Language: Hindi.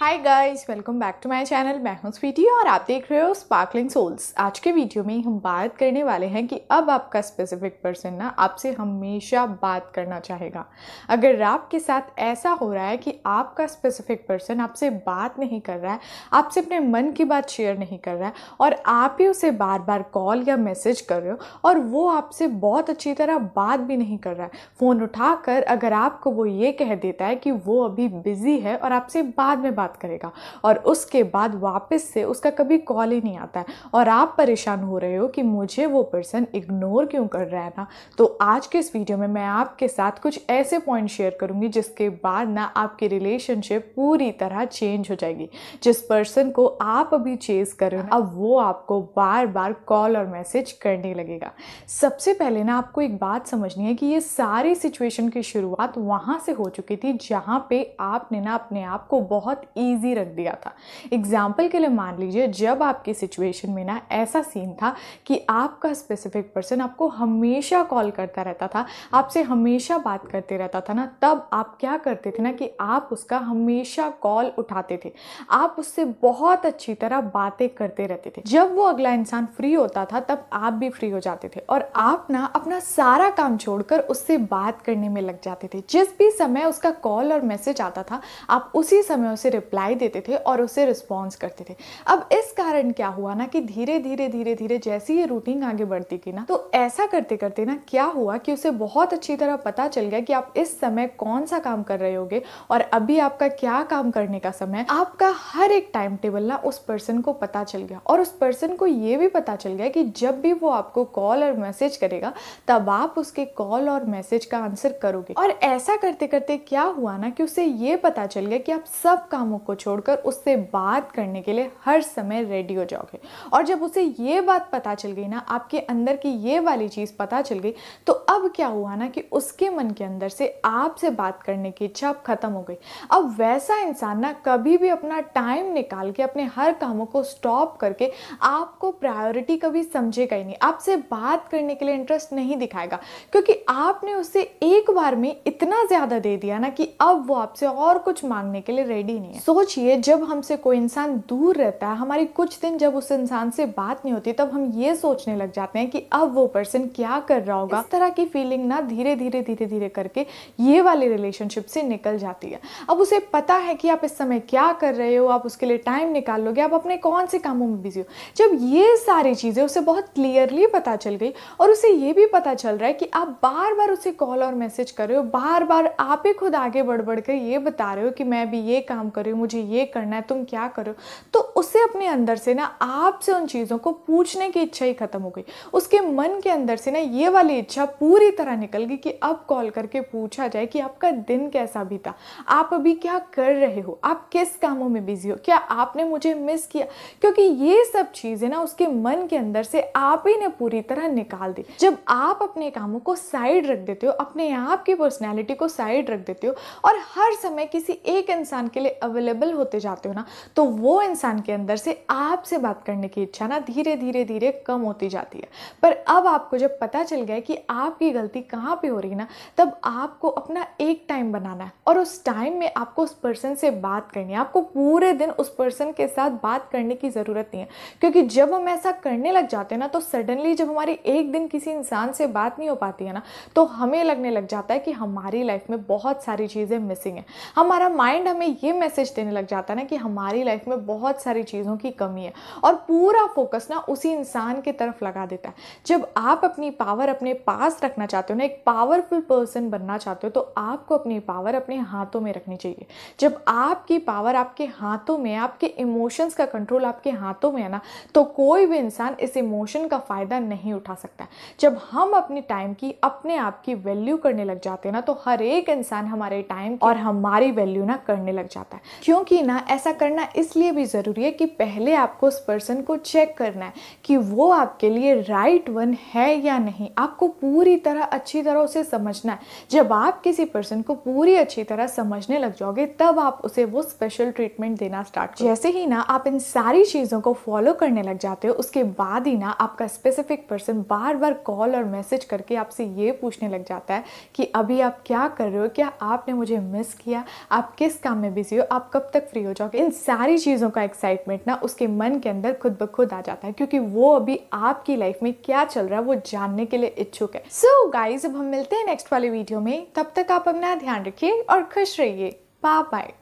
hi guys welcome back to my channel मैं हूं स्वीटी और आप देख रहे हो स्पार्कलिंग सोल्स आज के वीडियो में हम बात करने वाले हैं कि अब आपका स्पेसिफिक पर्सन ना आपसे हमेशा बात करना चाहेगा अगर आपके साथ ऐसा हो रहा है कि आपका स्पेसिफिक पर्सन आपसे बात नहीं कर रहा है आपसे अपने मन की बात शेयर नहीं कर रहा है और आप ही उसे बार बार कॉल या मैसेज कर रहे हो और वो आपसे बहुत अच्छी तरह बात भी नहीं कर रहा है फ़ोन उठा अगर आपको वो ये कह देता है कि वो अभी बिज़ी है और आपसे बाद में बात बात करेगा और उसके बाद वापस से उसका कभी कॉल ही नहीं आता है और आप परेशान हो रहे हो कि मुझे वो पर्सन इग्नोर क्यों कर रहा है ना तो आज के इस वीडियो में मैं आपके साथ कुछ ऐसे पॉइंट शेयर करूँगी जिसके बाद ना आपकी रिलेशनशिप पूरी तरह चेंज हो जाएगी जिस पर्सन को आप अभी चेज कर रहे हो अब वो आपको बार बार कॉल और मैसेज करने लगेगा सबसे पहले ना आपको एक बात समझनी है कि ये सारी सिचुएशन की शुरुआत वहाँ से हो चुकी थी जहाँ पे आपने ना अपने आप को बहुत ईजी रख दिया था एग्जाम्पल के लिए मान लीजिए जब आपकी सिचुएशन में ना ऐसा सीन था कि आपका स्पेसिफिक पर्सन आपको हमेशा कॉल करता रहता था आपसे हमेशा बात करते रहता था ना तब आप क्या करते थे ना कि आप उसका हमेशा कॉल उठाते थे आप उससे बहुत अच्छी तरह बातें करते रहते थे जब वो अगला इंसान फ्री होता था तब आप भी फ्री हो जाते थे और आप ना अपना सारा काम छोड़कर उससे बात करने में लग जाते थे जिस भी समय उसका कॉल और मैसेज आता था आप उसी समय उसे रिप्लाई देते थे और उसे रिस्पॉन्स करते थे अब इस कारण क्या हुआ ना कि धीरे धीरे धीरे धीरे जैसी ये रूटीन आगे बढ़ती गई ना तो ऐसा करते करते ना क्या हुआ कि उसे बहुत अच्छी तरह पता चल गया कि आप इस समय कौन सा काम कर रहे होगे और अभी आपका क्या काम करने का समय आपका हर एक टाइम टेबल ना उस पर्सन को पता चल गया और उस पर्सन को ये भी पता चल गया कि जब भी वो आपको कॉल और मैसेज करेगा तब आप उसके कॉल और मैसेज का आंसर करोगे और ऐसा करते करते क्या हुआ ना कि उसे ये पता चल गया कि आप सब कामों कामों को छोड़कर उससे बात करने के लिए हर समय रेडी हो जाओगे और जब उसे ये बात पता चल गई ना आपके अंदर की ये वाली चीज़ पता चल गई तो अब क्या हुआ ना कि उसके मन के अंदर से आपसे बात करने की इच्छा अब ख़त्म हो गई अब वैसा इंसान ना कभी भी अपना टाइम निकाल के अपने हर कामों को स्टॉप करके आपको प्रायोरिटी कभी समझेगा ही नहीं आपसे बात करने के लिए इंटरेस्ट नहीं दिखाएगा क्योंकि आपने उसे एक बार में इतना ज़्यादा दे दिया ना कि अब वो आपसे और कुछ मांगने के लिए रेडी नहीं है सोचिए जब हमसे कोई इंसान दूर रहता है हमारी कुछ दिन जब उस इंसान से बात नहीं होती तब हम ये सोचने लग जाते हैं कि अब वो पर्सन क्या कर रहा होगा इस तरह की फीलिंग ना धीरे धीरे धीरे धीरे करके ये वाले रिलेशनशिप से निकल जाती है अब उसे पता है कि आप इस समय क्या कर रहे हो आप उसके लिए टाइम निकाल लोगे आप अपने कौन से कामों में बिजी हो जब ये सारी चीज़ें उसे बहुत क्लियरली पता चल गई और उसे ये भी पता चल रहा है कि आप बार बार उसे कॉल और मैसेज कर रहे हो बार बार आप ही खुद आगे बढ़ बढ़ कर ये बता रहे हो कि मैं भी ये काम कर रही हूँ मुझे ये करना है तुम क्या करो तो उसे अपने अंदर से ना आपसे उन चीज़ों को पूछने की इच्छा ही ख़त्म हो गई उसके मन के अंदर से ना ये वाली इच्छा पूरी तरह निकल गई कि अब कॉल करके पूछा जाए कि आपका दिन कैसा बीता आप अभी क्या कर रहे हो आप किस कामों में बिजी हो क्या आपने मुझे मिस किया क्योंकि ये सब चीज़ें ना उसके मन के अंदर से आप ही ने पूरी तरह निकाल दी जब आप अपने कामों को साइड रख देते हो अपने आप की पर्सनैलिटी को साइड रख देते हो और हर समय किसी एक इंसान के लिए अवेलेबल अवेलेबल होते जाते हो ना तो वो इंसान के अंदर से आपसे बात करने की इच्छा ना धीरे धीरे धीरे कम होती जाती है पर अब आपको जब पता चल गया कि आपकी गलती कहाँ पर हो रही ना तब आपको अपना एक टाइम बनाना है और उस टाइम में आपको उस पर्सन से बात करनी है आपको पूरे दिन उस पर्सन के साथ बात करने की ज़रूरत नहीं है क्योंकि जब हम ऐसा करने लग जाते हैं ना तो सडनली जब हमारी एक दिन किसी इंसान से बात नहीं हो पाती है ना तो हमें लगने लग जाता है कि हमारी लाइफ में बहुत सारी चीज़ें मिसिंग हैं हमारा माइंड हमें ये मैसेज सोचने लग जाता है ना कि हमारी लाइफ में बहुत सारी चीज़ों की कमी है और पूरा फोकस ना उसी इंसान की तरफ लगा देता है जब आप अपनी पावर अपने पास रखना चाहते हो ना एक पावरफुल पर्सन बनना चाहते हो तो आपको अपनी पावर अपने हाथों में रखनी चाहिए जब आपकी पावर आपके हाथों में आपके इमोशंस का कंट्रोल आपके हाथों में है ना तो कोई भी इंसान इस इमोशन का फ़ायदा नहीं उठा सकता जब हम अपने टाइम की अपने आप की वैल्यू करने लग जाते हैं ना तो हर एक इंसान हमारे टाइम और हमारी वैल्यू ना करने लग जाता है क्योंकि ना ऐसा करना इसलिए भी ज़रूरी है कि पहले आपको उस पर्सन को चेक करना है कि वो आपके लिए राइट वन है या नहीं आपको पूरी तरह अच्छी तरह उसे समझना है जब आप किसी पर्सन को पूरी अच्छी तरह समझने लग जाओगे तब आप उसे वो स्पेशल ट्रीटमेंट देना स्टार्ट जैसे ही ना आप इन सारी चीज़ों को फॉलो करने लग जाते हो उसके बाद ही ना आपका स्पेसिफिक पर्सन बार बार कॉल और मैसेज करके आपसे ये पूछने लग जाता है कि अभी आप क्या कर रहे हो क्या आपने मुझे मिस किया आप किस काम में बिजी हो आप कब तक फ्री हो जाओगे इन सारी चीज़ों का एक्साइटमेंट ना उसके मन के अंदर खुद ब खुद आ जाता है क्योंकि वो अभी आपकी लाइफ में क्या चल रहा है वो जानने के लिए इच्छुक है सो so, गाइज अब हम मिलते हैं नेक्स्ट वाले वीडियो में तब तक आप अपना ध्यान रखिए और खुश रहिए बाय बाय